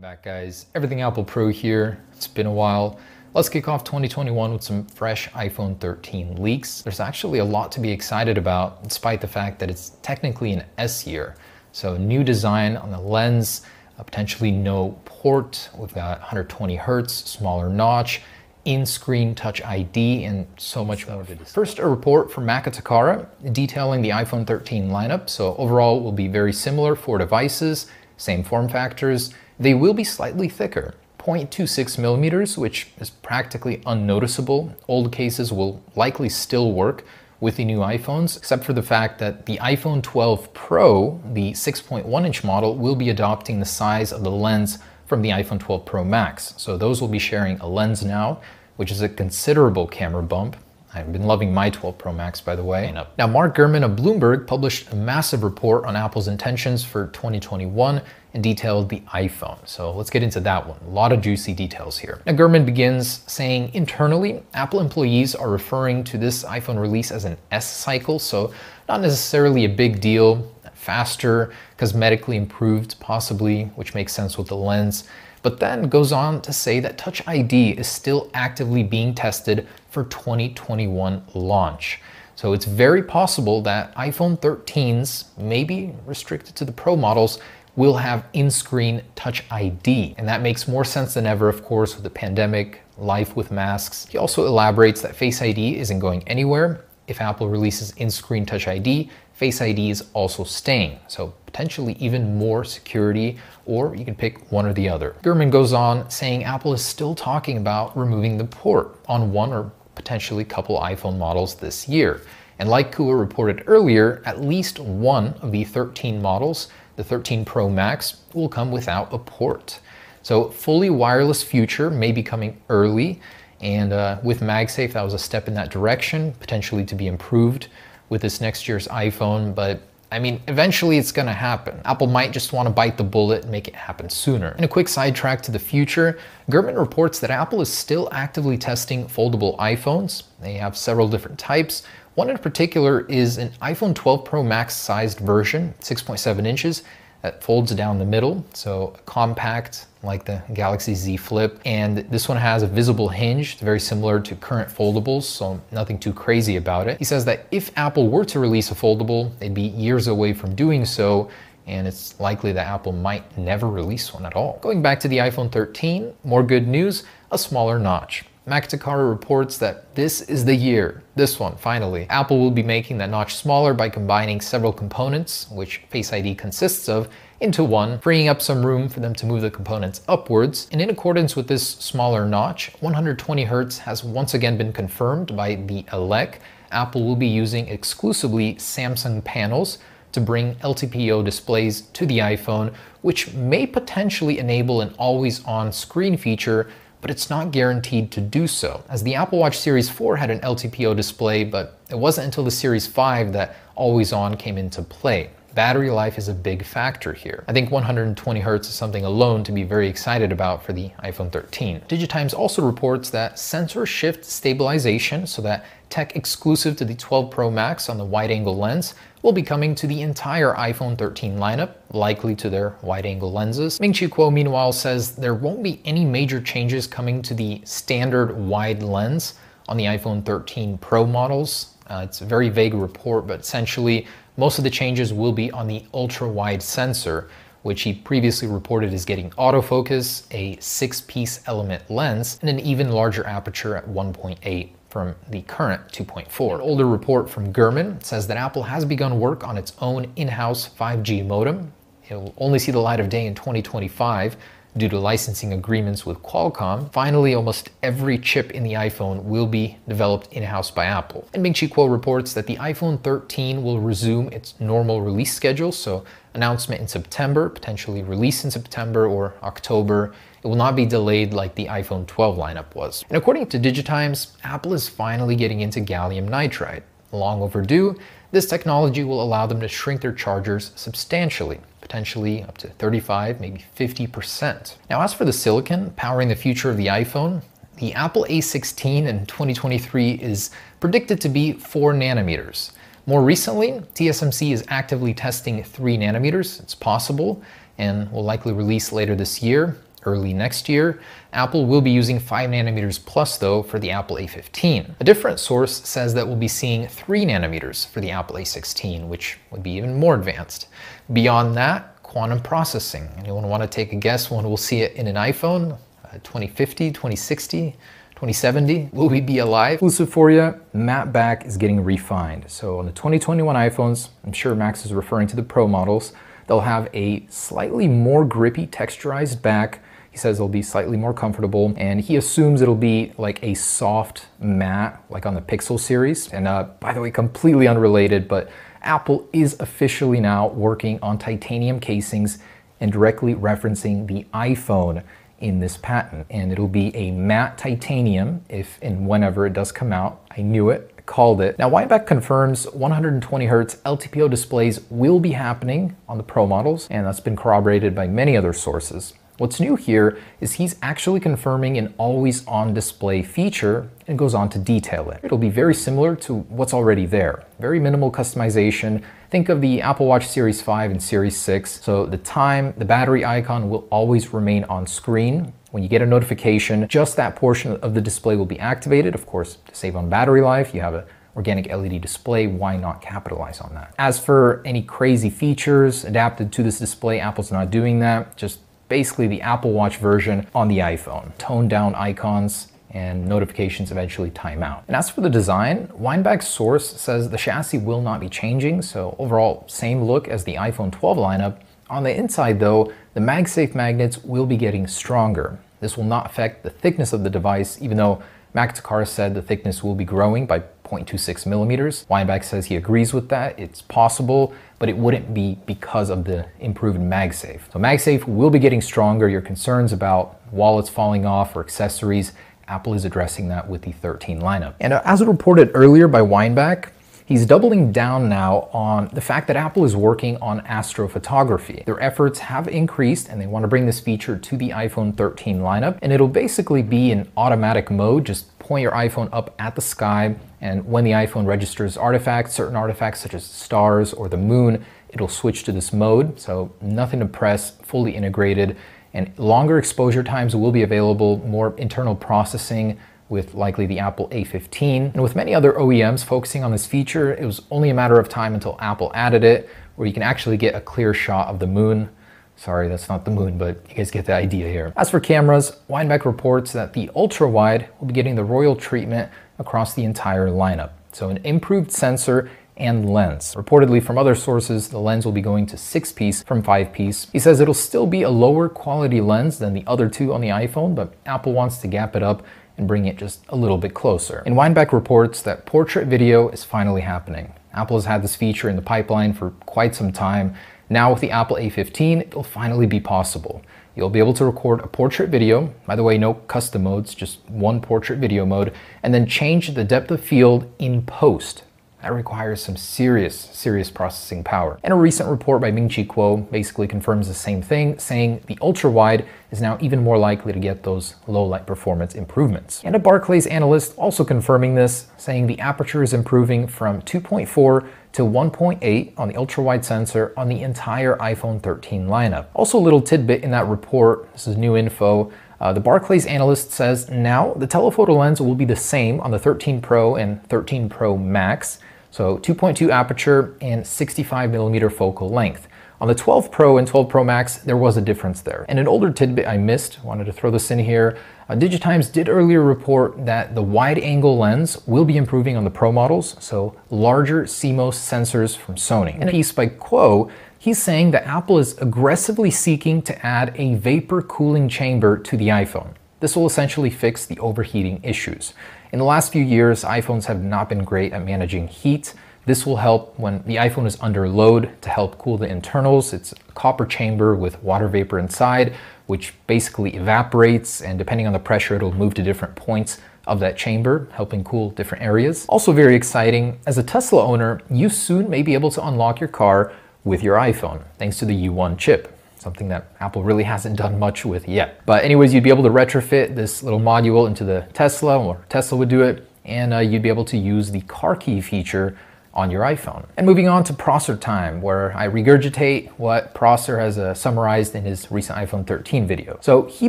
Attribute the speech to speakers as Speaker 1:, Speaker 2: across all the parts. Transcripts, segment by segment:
Speaker 1: Welcome back guys, Everything Apple Pro here. It's been a while. Let's kick off 2021 with some fresh iPhone 13 leaks. There's actually a lot to be excited about despite the fact that it's technically an S year. So new design on the lens, potentially no port. with 120 Hertz, smaller notch, in-screen Touch ID, and so much more. First, a report from Maka Takara detailing the iPhone 13 lineup. So overall, will be very similar, four devices, same form factors, they will be slightly thicker, 0.26 millimeters, which is practically unnoticeable. Old cases will likely still work with the new iPhones, except for the fact that the iPhone 12 Pro, the 6.1 inch model, will be adopting the size of the lens from the iPhone 12 Pro Max. So those will be sharing a lens now, which is a considerable camera bump. I've been loving my 12 Pro Max, by the way. Now, Mark Gurman of Bloomberg published a massive report on Apple's intentions for 2021 and detailed the iPhone. So let's get into that one. A lot of juicy details here. Now Gurman begins saying, internally, Apple employees are referring to this iPhone release as an S cycle, so not necessarily a big deal, faster, cosmetically improved possibly, which makes sense with the lens. But then goes on to say that Touch ID is still actively being tested for 2021 launch. So it's very possible that iPhone 13s, may be restricted to the Pro models, will have in-screen Touch ID. And that makes more sense than ever, of course, with the pandemic, life with masks. He also elaborates that Face ID isn't going anywhere. If Apple releases in-screen Touch ID, Face ID is also staying, so potentially even more security, or you can pick one or the other. Gurman goes on saying Apple is still talking about removing the port on one or potentially couple iPhone models this year. And like Kua reported earlier, at least one of the 13 models the 13 Pro Max will come without a port. So fully wireless future may be coming early. And uh, with MagSafe, that was a step in that direction, potentially to be improved with this next year's iPhone. But I mean, eventually it's gonna happen. Apple might just wanna bite the bullet and make it happen sooner. In a quick sidetrack to the future, Gurman reports that Apple is still actively testing foldable iPhones. They have several different types, one in particular is an iPhone 12 Pro Max sized version, 6.7 inches, that folds down the middle, so compact like the Galaxy Z Flip. And this one has a visible hinge, very similar to current foldables, so nothing too crazy about it. He says that if Apple were to release a foldable, they'd be years away from doing so, and it's likely that Apple might never release one at all. Going back to the iPhone 13, more good news, a smaller notch. Mac Takara reports that this is the year, this one, finally. Apple will be making that notch smaller by combining several components, which Face ID consists of, into one, freeing up some room for them to move the components upwards. And in accordance with this smaller notch, 120Hz has once again been confirmed by the ELEC. Apple will be using exclusively Samsung panels to bring LTPO displays to the iPhone, which may potentially enable an always-on screen feature but it's not guaranteed to do so, as the Apple Watch Series 4 had an LTPO display, but it wasn't until the Series 5 that always on came into play. Battery life is a big factor here. I think 120 hertz is something alone to be very excited about for the iPhone 13. Digitimes also reports that sensor shift stabilization, so that tech exclusive to the 12 Pro Max on the wide angle lens will be coming to the entire iPhone 13 lineup, likely to their wide-angle lenses. Ming-Chi Kuo meanwhile says there won't be any major changes coming to the standard wide lens on the iPhone 13 Pro models. Uh, it's a very vague report, but essentially most of the changes will be on the ultra-wide sensor, which he previously reported is getting autofocus, a six-piece element lens, and an even larger aperture at 1.8 from the current 2.4. An older report from Gurman says that Apple has begun work on its own in-house 5G modem. It'll only see the light of day in 2025 due to licensing agreements with Qualcomm. Finally, almost every chip in the iPhone will be developed in-house by Apple. And Ming Chi Kuo reports that the iPhone 13 will resume its normal release schedule, so announcement in September, potentially release in September or October, it will not be delayed like the iPhone 12 lineup was. And according to Digitimes, Apple is finally getting into gallium nitride. Long overdue, this technology will allow them to shrink their chargers substantially, potentially up to 35, maybe 50%. Now, as for the silicon powering the future of the iPhone, the Apple A16 in 2023 is predicted to be 4 nanometers. More recently, TSMC is actively testing 3 nanometers, it's possible, and will likely release later this year. Early next year, Apple will be using 5 nanometers plus though for the Apple A15. A different source says that we'll be seeing 3 nanometers for the Apple A16, which would be even more advanced. Beyond that, quantum processing. Anyone want to take a guess when we'll see it in an iPhone? Uh, 2050, 2060? 2070, will we be alive? Exclusive for you, matte back is getting refined. So on the 2021 iPhones, I'm sure Max is referring to the Pro models, they'll have a slightly more grippy texturized back says it'll be slightly more comfortable and he assumes it'll be like a soft matte like on the Pixel series. And uh, by the way, completely unrelated, but Apple is officially now working on titanium casings and directly referencing the iPhone in this patent. And it'll be a matte titanium if and whenever it does come out. I knew it, called it. Now Weinbeck confirms 120 hertz LTPO displays will be happening on the Pro models, and that's been corroborated by many other sources. What's new here is he's actually confirming an always on display feature and goes on to detail it. It'll be very similar to what's already there. Very minimal customization. Think of the Apple Watch Series 5 and Series 6. So the time, the battery icon will always remain on screen. When you get a notification, just that portion of the display will be activated. Of course, to save on battery life, you have a organic LED display, why not capitalize on that? As for any crazy features adapted to this display, Apple's not doing that. Just basically the Apple Watch version on the iPhone. Toned down icons, and notifications eventually time out. And as for the design, Weinbach's source says the chassis will not be changing, so overall, same look as the iPhone 12 lineup. On the inside though, the MagSafe magnets will be getting stronger. This will not affect the thickness of the device, even though Mac Takar said the thickness will be growing by 0.26 millimeters. Weinbach says he agrees with that. It's possible, but it wouldn't be because of the improved MagSafe. So MagSafe will be getting stronger. Your concerns about wallets falling off or accessories, Apple is addressing that with the 13 lineup. And uh, as reported earlier by Weinbach, He's doubling down now on the fact that Apple is working on astrophotography. Their efforts have increased and they want to bring this feature to the iPhone 13 lineup, and it'll basically be in automatic mode, just point your iPhone up at the sky, and when the iPhone registers artifacts, certain artifacts such as stars or the moon, it'll switch to this mode. So nothing to press, fully integrated, and longer exposure times will be available, more internal processing, with likely the Apple A15. And with many other OEMs focusing on this feature, it was only a matter of time until Apple added it, where you can actually get a clear shot of the moon. Sorry, that's not the moon, but you guys get the idea here. As for cameras, Weinbeck reports that the ultra-wide will be getting the royal treatment across the entire lineup. So an improved sensor and lens. Reportedly from other sources, the lens will be going to six piece from five piece. He says it'll still be a lower quality lens than the other two on the iPhone, but Apple wants to gap it up and bring it just a little bit closer. And Weinbeck reports that portrait video is finally happening. Apple has had this feature in the pipeline for quite some time. Now with the Apple A15, it'll finally be possible. You'll be able to record a portrait video, by the way, no custom modes, just one portrait video mode, and then change the depth of field in post that requires some serious, serious processing power. And a recent report by Ming-Chi Kuo basically confirms the same thing, saying the ultra-wide is now even more likely to get those low-light performance improvements. And a Barclays analyst also confirming this, saying the aperture is improving from 2.4 to 1.8 on the ultra-wide sensor on the entire iPhone 13 lineup. Also a little tidbit in that report, this is new info, uh, the Barclays analyst says now the telephoto lens will be the same on the 13 Pro and 13 Pro Max, so 2.2 aperture and 65 millimeter focal length. On the 12 Pro and 12 Pro Max, there was a difference there. And an older tidbit I missed, wanted to throw this in here. Uh, Digitimes did earlier report that the wide angle lens will be improving on the Pro models, so larger CMOS sensors from Sony. And a piece by Quo, he's saying that Apple is aggressively seeking to add a vapor cooling chamber to the iPhone. This will essentially fix the overheating issues. In the last few years, iPhones have not been great at managing heat. This will help when the iPhone is under load to help cool the internals. It's a copper chamber with water vapor inside, which basically evaporates, and depending on the pressure, it'll move to different points of that chamber, helping cool different areas. Also very exciting, as a Tesla owner, you soon may be able to unlock your car with your iPhone, thanks to the U1 chip something that Apple really hasn't done much with yet. But anyways, you'd be able to retrofit this little module into the Tesla, or Tesla would do it, and uh, you'd be able to use the car key feature on your iPhone. And moving on to Prosser time, where I regurgitate what Prosser has uh, summarized in his recent iPhone 13 video. So he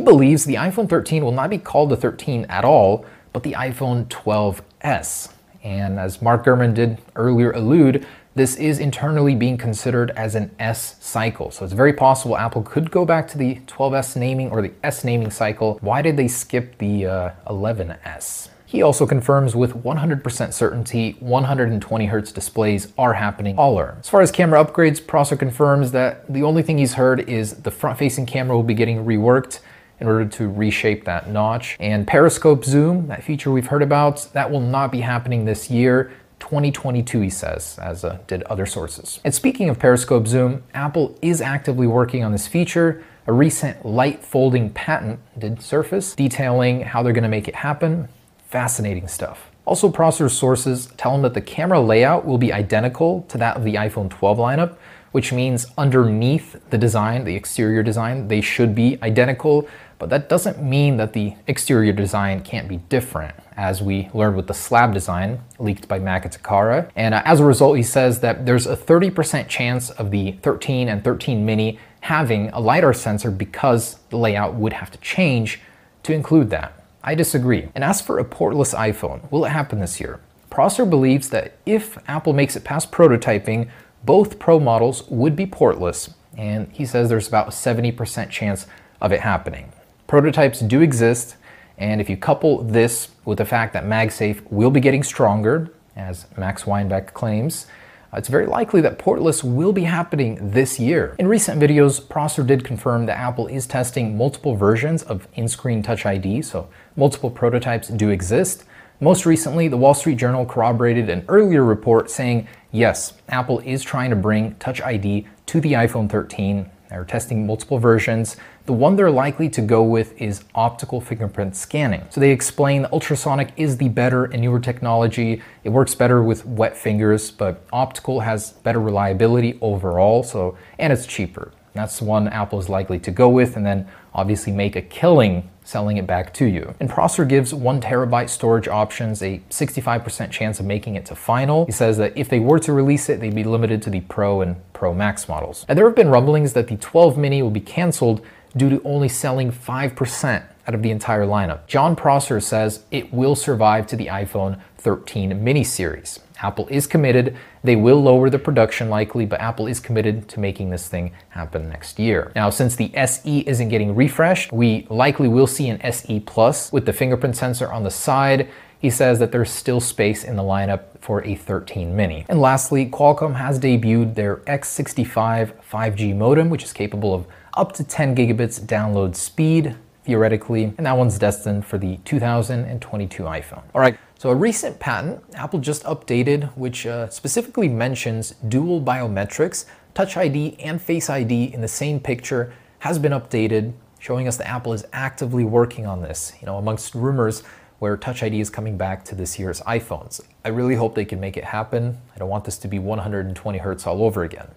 Speaker 1: believes the iPhone 13 will not be called the 13 at all, but the iPhone 12S. And as Mark Gurman did earlier allude, this is internally being considered as an S cycle. So it's very possible Apple could go back to the 12S naming or the S naming cycle. Why did they skip the uh, 11S? He also confirms with 100% certainty 120Hz displays are happening all As far as camera upgrades, Prosser confirms that the only thing he's heard is the front-facing camera will be getting reworked in order to reshape that notch. And periscope zoom, that feature we've heard about, that will not be happening this year. 2022, he says, as uh, did other sources. And speaking of periscope zoom, Apple is actively working on this feature. A recent light folding patent did surface, detailing how they're going to make it happen. Fascinating stuff. Also, processor sources tell him that the camera layout will be identical to that of the iPhone 12 lineup, which means underneath the design, the exterior design, they should be identical. But that doesn't mean that the exterior design can't be different, as we learned with the slab design leaked by Makatakara. And uh, as a result, he says that there's a 30% chance of the 13 and 13 mini having a LiDAR sensor because the layout would have to change to include that. I disagree. And as for a portless iPhone, will it happen this year? Prosser believes that if Apple makes it past prototyping, both Pro models would be portless, and he says there's about a 70% chance of it happening. Prototypes do exist, and if you couple this with the fact that MagSafe will be getting stronger, as Max Weinbeck claims, uh, it's very likely that portless will be happening this year. In recent videos, Prosser did confirm that Apple is testing multiple versions of in-screen Touch ID, so multiple prototypes do exist. Most recently, the Wall Street Journal corroborated an earlier report saying, yes, Apple is trying to bring Touch ID to the iPhone 13 they are testing multiple versions. The one they're likely to go with is optical fingerprint scanning. So they explain ultrasonic is the better and newer technology. It works better with wet fingers, but optical has better reliability overall, so and it's cheaper. That's the one is likely to go with and then obviously make a killing selling it back to you. And Prosser gives one terabyte storage options a 65% chance of making it to final. He says that if they were to release it, they'd be limited to the Pro and Pro Max models. And there have been rumblings that the 12 mini will be canceled due to only selling 5% out of the entire lineup. John Prosser says it will survive to the iPhone 13 mini series. Apple is committed. They will lower the production likely, but Apple is committed to making this thing happen next year. Now, since the SE isn't getting refreshed, we likely will see an SE Plus with the fingerprint sensor on the side. He says that there's still space in the lineup for a 13 mini. And lastly, Qualcomm has debuted their X65 5G modem, which is capable of up to 10 gigabits download speed theoretically, and that one's destined for the 2022 iPhone. All right, so a recent patent Apple just updated, which uh, specifically mentions dual biometrics, Touch ID and Face ID in the same picture has been updated, showing us that Apple is actively working on this, you know, amongst rumors where Touch ID is coming back to this year's iPhones. I really hope they can make it happen. I don't want this to be 120 hertz all over again.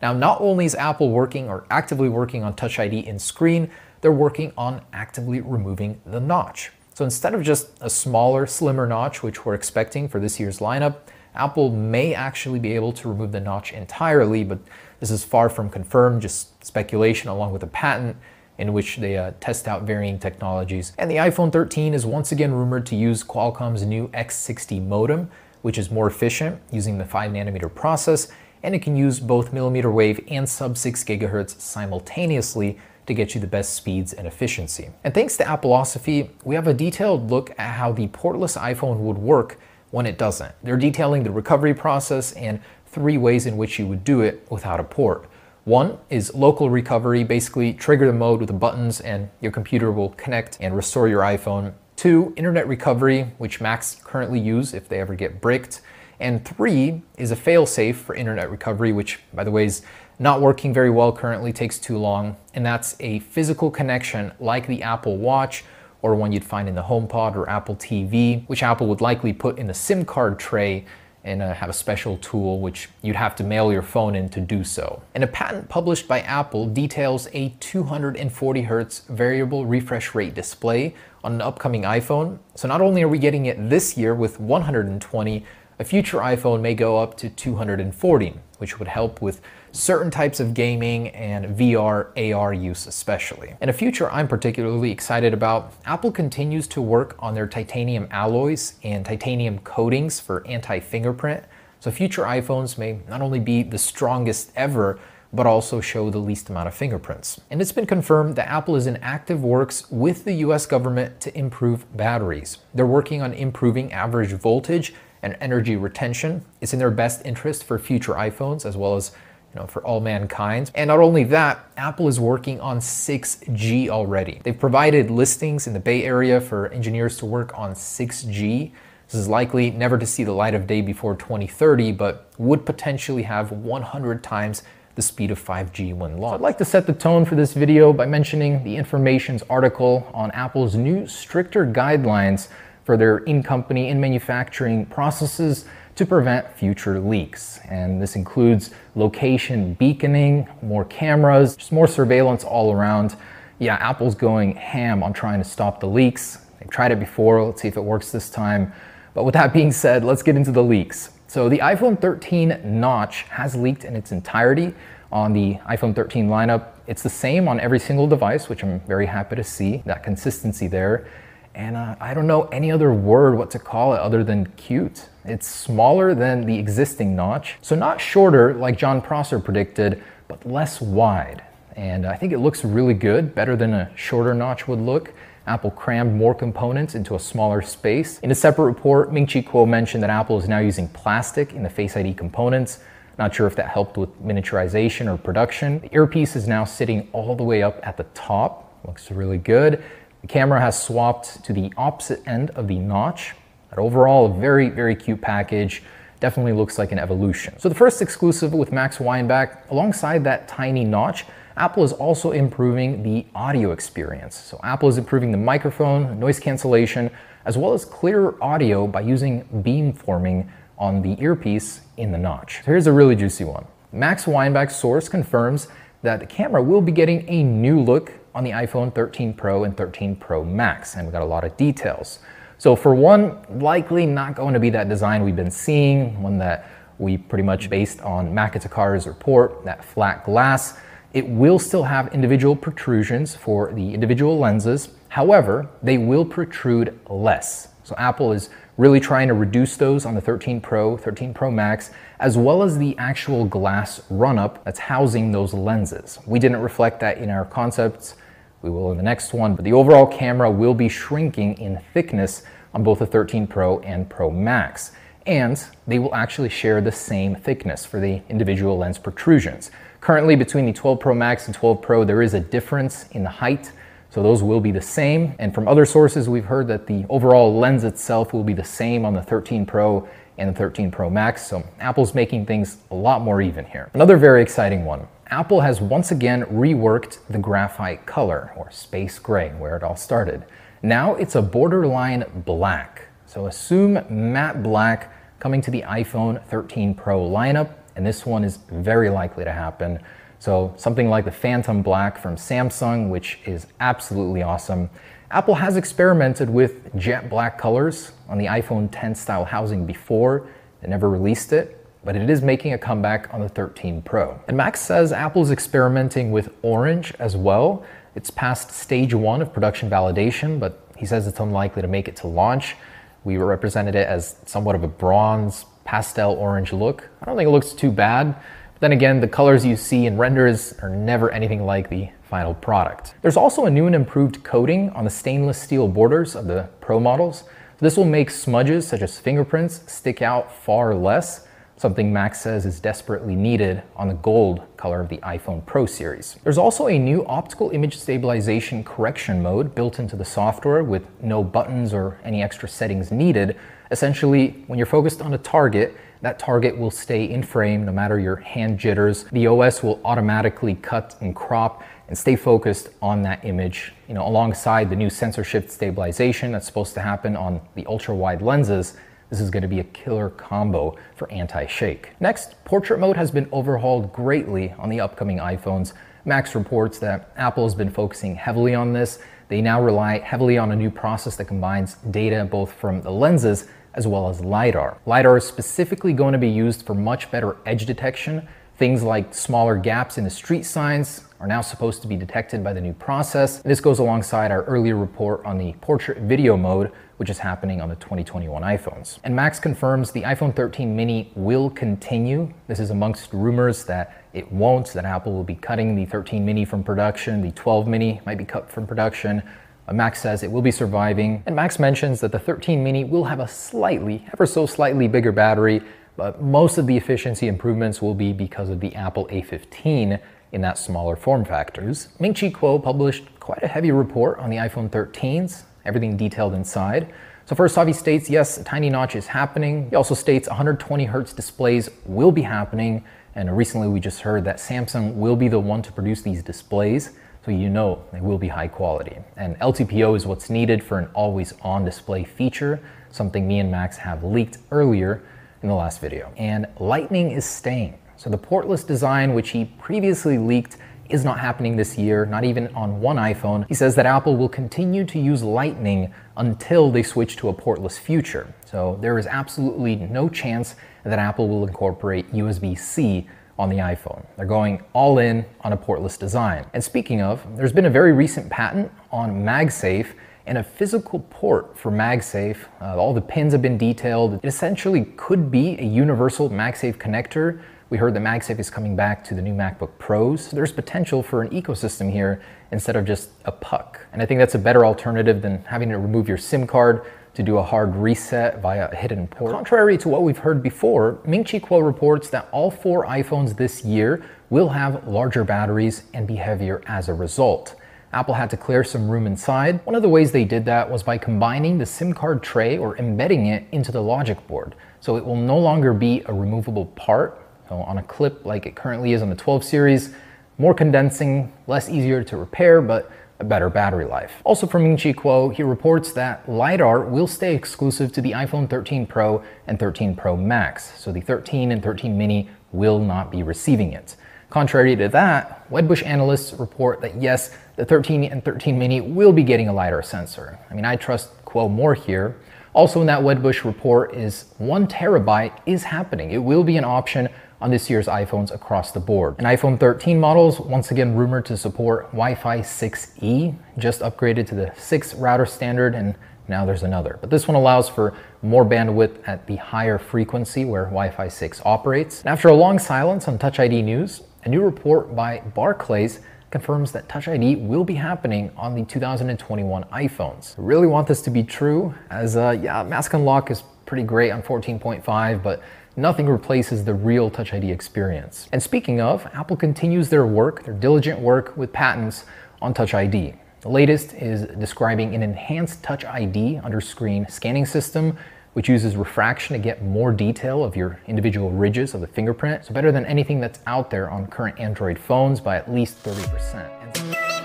Speaker 1: Now, not only is Apple working or actively working on Touch ID in screen, they're working on actively removing the notch. So instead of just a smaller, slimmer notch, which we're expecting for this year's lineup, Apple may actually be able to remove the notch entirely, but this is far from confirmed, just speculation along with a patent in which they uh, test out varying technologies. And the iPhone 13 is once again rumored to use Qualcomm's new X60 modem, which is more efficient using the 5 nanometer process, and it can use both millimeter wave and sub 6 gigahertz simultaneously, to get you the best speeds and efficiency. And thanks to Appleosophy, we have a detailed look at how the portless iPhone would work when it doesn't. They're detailing the recovery process and three ways in which you would do it without a port. One is local recovery, basically trigger the mode with the buttons and your computer will connect and restore your iPhone. Two, internet recovery, which Macs currently use if they ever get bricked. And three is a failsafe for internet recovery, which by the way is not working very well currently takes too long, and that's a physical connection like the Apple Watch or one you'd find in the HomePod or Apple TV, which Apple would likely put in the SIM card tray and uh, have a special tool which you'd have to mail your phone in to do so. And a patent published by Apple details a 240 hertz variable refresh rate display on an upcoming iPhone. So not only are we getting it this year with 120, a future iPhone may go up to 240, which would help with certain types of gaming and VR, AR use especially. In a future I'm particularly excited about, Apple continues to work on their titanium alloys and titanium coatings for anti-fingerprint, so future iPhones may not only be the strongest ever, but also show the least amount of fingerprints. And it's been confirmed that Apple is in active works with the US government to improve batteries. They're working on improving average voltage and energy retention. It's in their best interest for future iPhones as well as you know, for all mankind. And not only that, Apple is working on 6G already. They've provided listings in the Bay Area for engineers to work on 6G. This is likely never to see the light of day before 2030, but would potentially have 100 times the speed of 5G when launched. So I'd like to set the tone for this video by mentioning the Information's article on Apple's new stricter guidelines for their in-company and manufacturing processes to prevent future leaks. And this includes location beaconing, more cameras, just more surveillance all around. Yeah, Apple's going ham on trying to stop the leaks. They've tried it before, let's see if it works this time. But with that being said, let's get into the leaks. So the iPhone 13 notch has leaked in its entirety on the iPhone 13 lineup. It's the same on every single device, which I'm very happy to see, that consistency there and uh, I don't know any other word what to call it other than cute. It's smaller than the existing notch, so not shorter like John Prosser predicted, but less wide. And I think it looks really good, better than a shorter notch would look. Apple crammed more components into a smaller space. In a separate report, Ming-Chi Kuo mentioned that Apple is now using plastic in the Face ID components, not sure if that helped with miniaturization or production. The earpiece is now sitting all the way up at the top. Looks really good. The camera has swapped to the opposite end of the notch. But overall, very, very cute package. Definitely looks like an evolution. So the first exclusive with Max Weinbach, alongside that tiny notch, Apple is also improving the audio experience. So Apple is improving the microphone, noise cancellation, as well as clearer audio by using beamforming on the earpiece in the notch. So here's a really juicy one. Max Weinbach source confirms that the camera will be getting a new look on the iPhone 13 Pro and 13 Pro Max, and we got a lot of details. So for one, likely not going to be that design we've been seeing, one that we pretty much based on Makatakara's report, that flat glass. It will still have individual protrusions for the individual lenses. However, they will protrude less. So Apple is really trying to reduce those on the 13 Pro, 13 Pro Max, as well as the actual glass run-up that's housing those lenses. We didn't reflect that in our concepts we will in the next one, but the overall camera will be shrinking in thickness on both the 13 Pro and Pro Max. And they will actually share the same thickness for the individual lens protrusions. Currently between the 12 Pro Max and 12 Pro, there is a difference in the height. So those will be the same. And from other sources, we've heard that the overall lens itself will be the same on the 13 Pro and the 13 Pro Max. So Apple's making things a lot more even here. Another very exciting one Apple has once again reworked the graphite color, or space gray, where it all started. Now it's a borderline black. So assume matte black coming to the iPhone 13 Pro lineup, and this one is very likely to happen. So something like the Phantom Black from Samsung, which is absolutely awesome. Apple has experimented with jet black colors on the iPhone 10 style housing before. They never released it, but it is making a comeback on the 13 Pro. And Max says Apple's experimenting with orange as well. It's past stage one of production validation, but he says it's unlikely to make it to launch. We represented it as somewhat of a bronze, pastel orange look. I don't think it looks too bad. But then again, the colors you see in renders are never anything like the final product. There's also a new and improved coating on the stainless steel borders of the Pro models. This will make smudges such as fingerprints stick out far less, something Max says is desperately needed on the gold color of the iPhone Pro series. There's also a new optical image stabilization correction mode built into the software with no buttons or any extra settings needed. Essentially, when you're focused on a target, that target will stay in frame no matter your hand jitters. The OS will automatically cut and crop and stay focused on that image, you know, alongside the new sensor shift stabilization that's supposed to happen on the ultra wide lenses this is going to be a killer combo for anti-shake. Next, portrait mode has been overhauled greatly on the upcoming iPhones. Max reports that Apple has been focusing heavily on this. They now rely heavily on a new process that combines data both from the lenses as well as LiDAR. LiDAR is specifically going to be used for much better edge detection Things like smaller gaps in the street signs are now supposed to be detected by the new process. this goes alongside our earlier report on the portrait video mode, which is happening on the 2021 iPhones. And Max confirms the iPhone 13 mini will continue. This is amongst rumors that it won't, that Apple will be cutting the 13 mini from production, the 12 mini might be cut from production. But Max says it will be surviving, and Max mentions that the 13 mini will have a slightly, ever so slightly bigger battery but uh, most of the efficiency improvements will be because of the Apple A15 in that smaller form factors. Ming-Chi Kuo published quite a heavy report on the iPhone 13s, everything detailed inside. So first off, he states, yes, a tiny notch is happening. He also states 120 hertz displays will be happening. And recently we just heard that Samsung will be the one to produce these displays. So you know they will be high quality. And LTPO is what's needed for an always on display feature, something me and Max have leaked earlier in the last video. And lightning is staying. So the portless design, which he previously leaked, is not happening this year, not even on one iPhone. He says that Apple will continue to use Lightning until they switch to a portless future. So there is absolutely no chance that Apple will incorporate USB-C on the iPhone. They're going all in on a portless design. And speaking of, there's been a very recent patent on MagSafe and a physical port for MagSafe. Uh, all the pins have been detailed. It essentially could be a universal MagSafe connector. We heard that MagSafe is coming back to the new MacBook Pros. there's potential for an ecosystem here instead of just a puck. And I think that's a better alternative than having to remove your SIM card to do a hard reset via a hidden port. Contrary to what we've heard before, Ming Chi Kuo reports that all four iPhones this year will have larger batteries and be heavier as a result. Apple had to clear some room inside. One of the ways they did that was by combining the SIM card tray or embedding it into the logic board. So it will no longer be a removable part so on a clip like it currently is on the 12 series. More condensing, less easier to repair, but a better battery life. Also from Ming-Chi Kuo, he reports that LiDAR will stay exclusive to the iPhone 13 Pro and 13 Pro Max, so the 13 and 13 mini will not be receiving it. Contrary to that, Wedbush analysts report that yes, the 13 and 13 mini will be getting a LiDAR sensor. I mean, I trust Quo more here. Also in that Wedbush report is one terabyte is happening. It will be an option on this year's iPhones across the board. And iPhone 13 models, once again rumored to support Wi-Fi 6E, just upgraded to the 6 router standard and now there's another. But this one allows for more bandwidth at the higher frequency where Wi-Fi 6 operates. And after a long silence on Touch ID news, a new report by Barclays confirms that Touch ID will be happening on the 2021 iPhones. Really want this to be true as uh, yeah, Mask Unlock is pretty great on 14.5, but nothing replaces the real Touch ID experience. And speaking of, Apple continues their work, their diligent work with patents on Touch ID. The latest is describing an enhanced Touch ID under screen scanning system which uses refraction to get more detail of your individual ridges of the fingerprint. So better than anything that's out there on current Android phones by at least 30%.